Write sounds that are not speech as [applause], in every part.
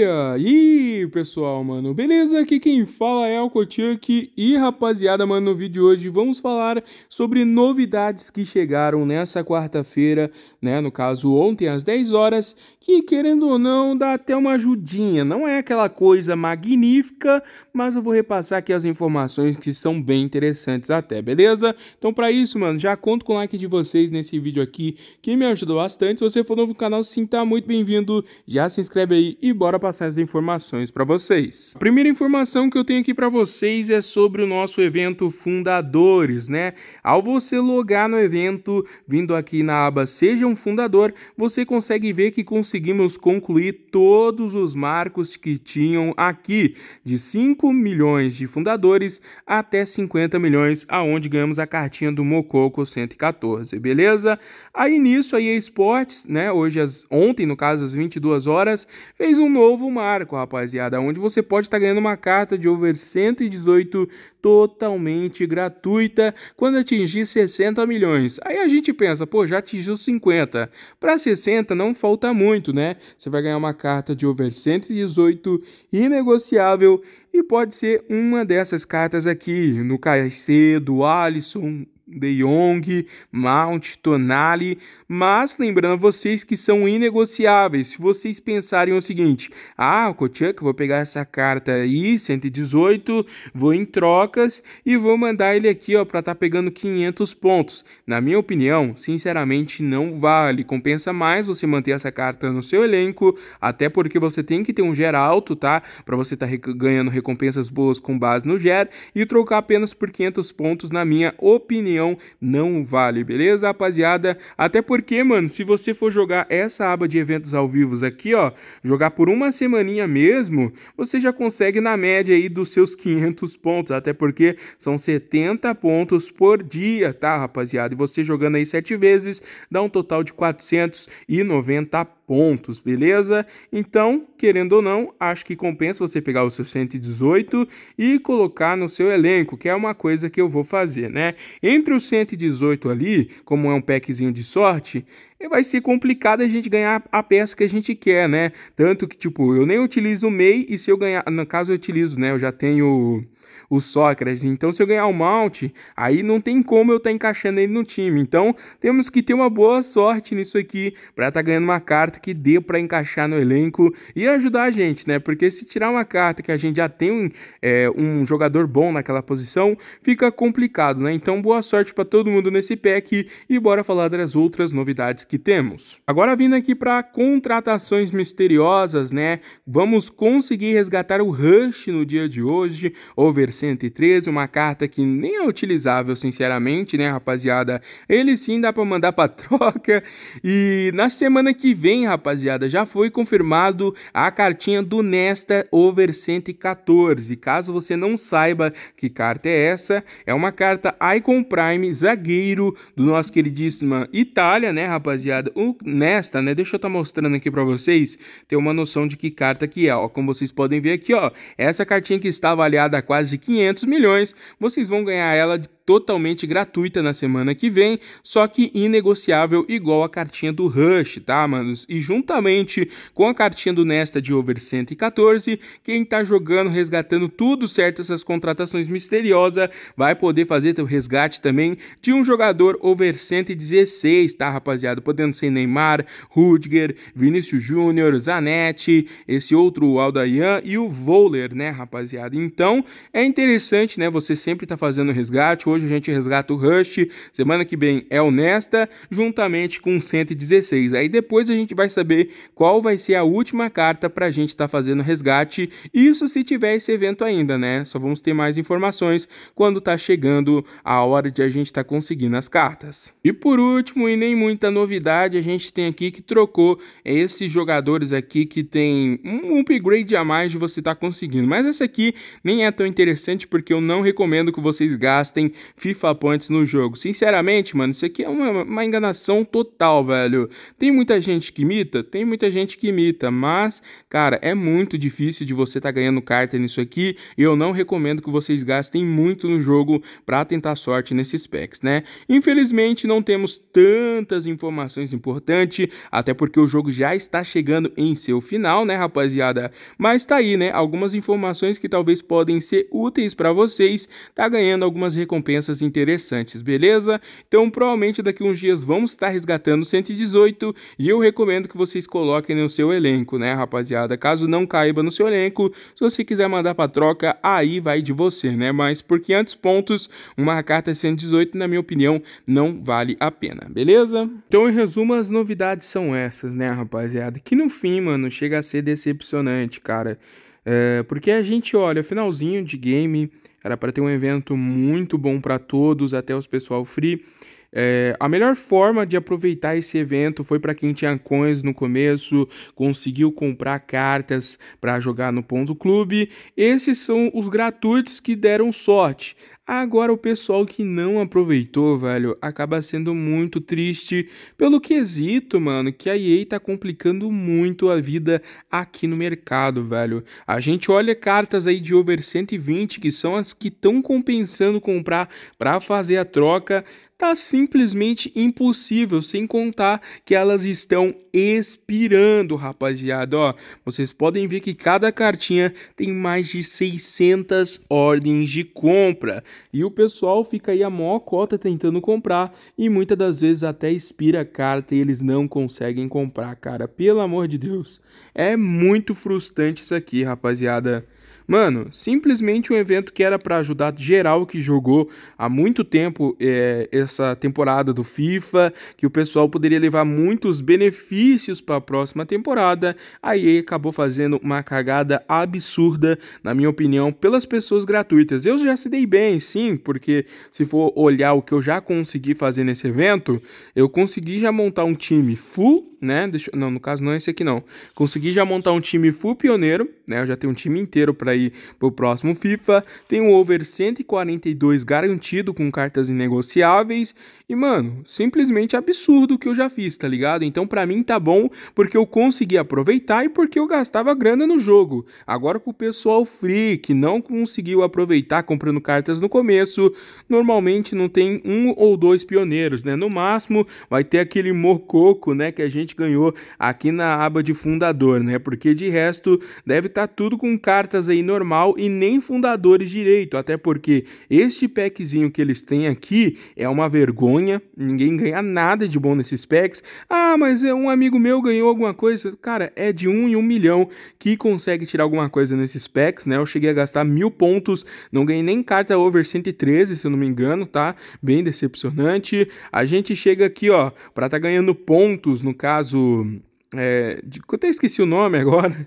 Yeah. e aí, pessoal, mano? Beleza? Aqui quem fala é o Kotiak e, rapaziada, mano, no vídeo de hoje vamos falar sobre novidades que chegaram nessa quarta-feira, né, no caso ontem às 10 horas, que querendo ou não dá até uma ajudinha, não é aquela coisa magnífica, mas eu vou repassar aqui as informações que são bem interessantes até, beleza? Então para isso, mano, já conto com o like de vocês nesse vídeo aqui, que me ajuda bastante. Se você for novo no canal, sim, tá muito bem-vindo, já se inscreve aí e bora passar as informações informações para vocês. A primeira informação que eu tenho aqui para vocês é sobre o nosso evento Fundadores, né? Ao você logar no evento, vindo aqui na aba Seja um Fundador, você consegue ver que conseguimos concluir todos os marcos que tinham aqui, de 5 milhões de fundadores até 50 milhões, aonde ganhamos a cartinha do Mococo 114, beleza? Aí nisso aí a Esportes, né, hoje as, ontem no caso às 22 horas, fez um novo marco, rapaziada rapaziada, onde você pode estar tá ganhando uma carta de over 118 totalmente gratuita quando atingir 60 milhões. Aí a gente pensa, pô, já atingiu 50. Para 60 não falta muito, né? Você vai ganhar uma carta de over 118 inegociável e pode ser uma dessas cartas aqui, no KC do Alisson, de Jong, Mount, Tonali, mas lembrando a vocês que são inegociáveis. Se vocês pensarem o seguinte: ah, Kochuk, vou pegar essa carta aí, 118, vou em trocas e vou mandar ele aqui ó para estar tá pegando 500 pontos. Na minha opinião, sinceramente não vale. Compensa mais você manter essa carta no seu elenco, até porque você tem que ter um ger alto, tá? Para você estar tá ganhando recompensas boas com base no ger e trocar apenas por 500 pontos na minha opinião opinião, não vale, beleza, rapaziada? Até porque, mano, se você for jogar essa aba de eventos ao vivo aqui, ó, jogar por uma semaninha mesmo, você já consegue na média aí dos seus 500 pontos, até porque são 70 pontos por dia, tá, rapaziada? E você jogando aí 7 vezes, dá um total de 490 pontos pontos, beleza? Então, querendo ou não, acho que compensa você pegar o seu 118 e colocar no seu elenco, que é uma coisa que eu vou fazer, né? Entre o 118 ali, como é um packzinho de sorte, vai ser complicado a gente ganhar a peça que a gente quer, né? Tanto que, tipo, eu nem utilizo o MEI e se eu ganhar, no caso eu utilizo, né? Eu já tenho o Sócrates. Então, se eu ganhar o Mount, aí não tem como eu estar tá encaixando ele no time. Então, temos que ter uma boa sorte nisso aqui para estar tá ganhando uma carta que dê para encaixar no elenco e ajudar a gente, né? Porque se tirar uma carta que a gente já tem um, é, um jogador bom naquela posição, fica complicado, né? Então, boa sorte para todo mundo nesse pack e bora falar das outras novidades que temos. Agora, vindo aqui para contratações misteriosas, né? Vamos conseguir resgatar o Rush no dia de hoje, over 113, uma carta que nem é utilizável, sinceramente, né, rapaziada? Ele sim dá para mandar para [laughs] troca. E na semana que vem, rapaziada, já foi confirmado a cartinha do Nesta Over 114. Caso você não saiba que carta é essa, é uma carta Icon Prime zagueiro do nosso queridíssimo Itália, né, rapaziada? O Nesta, né? Deixa eu estar tá mostrando aqui para vocês ter uma noção de que carta que é, ó. Como vocês podem ver aqui, ó, essa cartinha que está avaliada a quase 500 milhões, vocês vão ganhar ela de totalmente gratuita na semana que vem, só que inegociável igual a cartinha do Rush, tá, manos? E juntamente com a cartinha do Nesta de Over 114, quem tá jogando, resgatando tudo certo essas contratações misteriosas, vai poder fazer teu resgate também de um jogador Over 116, tá, rapaziada? Podendo ser Neymar, Rudger, Vinícius Júnior, Zanetti, esse outro Aldaian e o Voller, né, rapaziada? Então, é interessante, né, você sempre tá fazendo resgate, hoje hoje a gente resgata o Rush, semana que vem é Honesta, Nesta, juntamente com 116. Aí depois a gente vai saber qual vai ser a última carta para a gente estar tá fazendo resgate, isso se tiver esse evento ainda, né? Só vamos ter mais informações quando tá chegando a hora de a gente estar tá conseguindo as cartas. E por último, e nem muita novidade, a gente tem aqui que trocou esses jogadores aqui que tem um upgrade a mais de você estar tá conseguindo. Mas essa aqui nem é tão interessante porque eu não recomendo que vocês gastem FIFA Points no jogo. Sinceramente, mano, isso aqui é uma, uma enganação total, velho. Tem muita gente que imita? Tem muita gente que imita, mas, cara, é muito difícil de você estar tá ganhando carta nisso aqui e eu não recomendo que vocês gastem muito no jogo para tentar sorte nesses packs, né? Infelizmente, não temos tantas informações importantes, até porque o jogo já está chegando em seu final, né, rapaziada? Mas tá aí, né? Algumas informações que talvez podem ser úteis para vocês, tá ganhando algumas recompensas recompensas interessantes, beleza? Então provavelmente daqui uns dias vamos estar resgatando 118 e eu recomendo que vocês coloquem no seu elenco, né, rapaziada? Caso não caiba no seu elenco, se você quiser mandar para troca, aí vai de você, né? Mas por 500 pontos, uma carta 118, na minha opinião, não vale a pena, beleza? Então, em resumo, as novidades são essas, né, rapaziada? Que no fim, mano, chega a ser decepcionante, cara. É, porque a gente olha, finalzinho de game, era para ter um evento muito bom para todos, até os pessoal free. É, a melhor forma de aproveitar esse evento foi para quem tinha coins no começo, conseguiu comprar cartas para jogar no ponto clube. Esses são os gratuitos que deram sorte. Agora, o pessoal que não aproveitou, velho, acaba sendo muito triste pelo quesito, mano, que a EA tá complicando muito a vida aqui no mercado, velho. A gente olha cartas aí de over 120, que são as que estão compensando comprar para fazer a troca, tá simplesmente impossível, sem contar que elas estão expirando, rapaziada. Ó, vocês podem ver que cada cartinha tem mais de 600 ordens de compra e o pessoal fica aí a maior cota tentando comprar e muitas das vezes até expira a carta e eles não conseguem comprar, cara. Pelo amor de Deus, é muito frustrante isso aqui, rapaziada. Mano, simplesmente um evento que era para ajudar geral que jogou há muito tempo é, essa temporada do FIFA, que o pessoal poderia levar muitos benefícios para a próxima temporada. Aí acabou fazendo uma cagada absurda, na minha opinião, pelas pessoas gratuitas. Eu já se dei bem, sim, porque se for olhar o que eu já consegui fazer nesse evento, eu consegui já montar um time full, né? Deixa, não, no caso não é esse aqui não. Consegui já montar um time full pioneiro, né? Eu já tenho um time inteiro para aí pro próximo FIFA. Tem um over 142 garantido com cartas inegociáveis. E, mano, simplesmente absurdo o que eu já fiz, tá ligado? Então, pra mim tá bom, porque eu consegui aproveitar e porque eu gastava grana no jogo. Agora pro pessoal free, que não conseguiu aproveitar comprando cartas no começo, normalmente não tem um ou dois pioneiros, né? No máximo, vai ter aquele mococo, né, que a gente ganhou aqui na aba de fundador, né? Porque de resto, deve estar tá tudo com cartas aí normal e nem fundadores direito, até porque este packzinho que eles têm aqui é uma vergonha, ninguém ganha nada de bom nesses packs. Ah, mas é um amigo meu ganhou alguma coisa. Cara, é de um em um milhão que consegue tirar alguma coisa nesses packs, né? Eu cheguei a gastar mil pontos, não ganhei nem carta over 113, se eu não me engano, tá? Bem decepcionante. A gente chega aqui, ó, pra tá ganhando pontos, no caso... É, de, eu até esqueci o nome agora.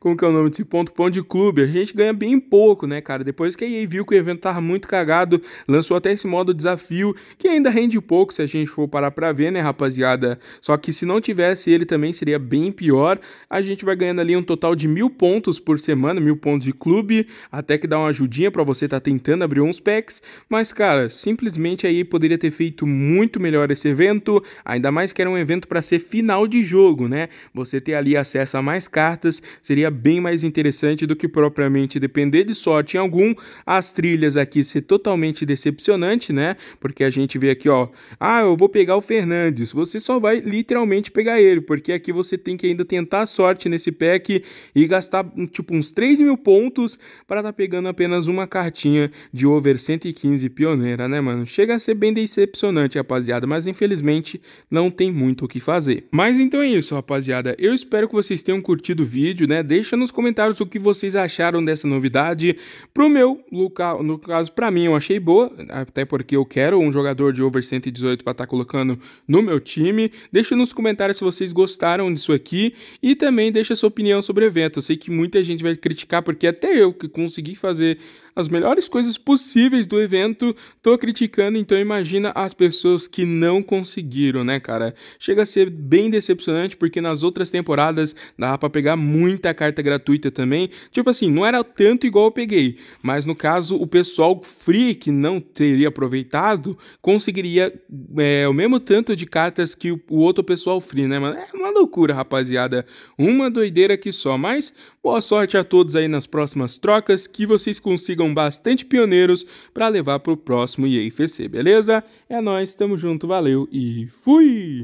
Como que é o nome desse ponto? Pão de clube. A gente ganha bem pouco, né, cara? Depois que a EA viu que o evento tava muito cagado, lançou até esse modo desafio, que ainda rende pouco se a gente for parar pra ver, né, rapaziada? Só que se não tivesse ele também seria bem pior. A gente vai ganhando ali um total de mil pontos por semana, mil pontos de clube, até que dá uma ajudinha para você tá tentando abrir uns packs. Mas, cara, simplesmente a EA poderia ter feito muito melhor esse evento, ainda mais que era um evento para ser final de jogo, né? Você ter ali acesso a mais cartas seria bem mais interessante do que propriamente depender de sorte em algum. As trilhas aqui ser totalmente decepcionante, né? Porque a gente vê aqui, ó, ah, eu vou pegar o Fernandes. Você só vai literalmente pegar ele, porque aqui você tem que ainda tentar a sorte nesse pack e gastar tipo uns 3 mil pontos para estar tá pegando apenas uma cartinha de over 115 pioneira, né, mano? Chega a ser bem decepcionante, rapaziada, mas infelizmente não tem muito o que fazer. Mas então é isso, rapaziada. Eu espero que vocês tenham curtido o vídeo vídeo, né? Deixa nos comentários o que vocês acharam dessa novidade. Pro meu, no caso, para mim, eu achei boa, até porque eu quero um jogador de over 118 para estar tá colocando no meu time. Deixa nos comentários se vocês gostaram disso aqui e também deixa sua opinião sobre o evento. Eu sei que muita gente vai criticar, porque até eu que consegui fazer as melhores coisas possíveis do evento, tô criticando, então imagina as pessoas que não conseguiram, né, cara? Chega a ser bem decepcionante, porque nas outras temporadas dava pra pegar muita carta gratuita também. Tipo assim, não era tanto igual eu peguei, mas no caso o pessoal free que não teria aproveitado conseguiria é, o mesmo tanto de cartas que o, outro pessoal free, né, mano? É uma loucura, rapaziada. Uma doideira que só. Mas boa sorte a todos aí nas próximas trocas, que vocês consigam bastante pioneiros para levar pro próximo IAFC, beleza? É nós, tamo junto, valeu e fui!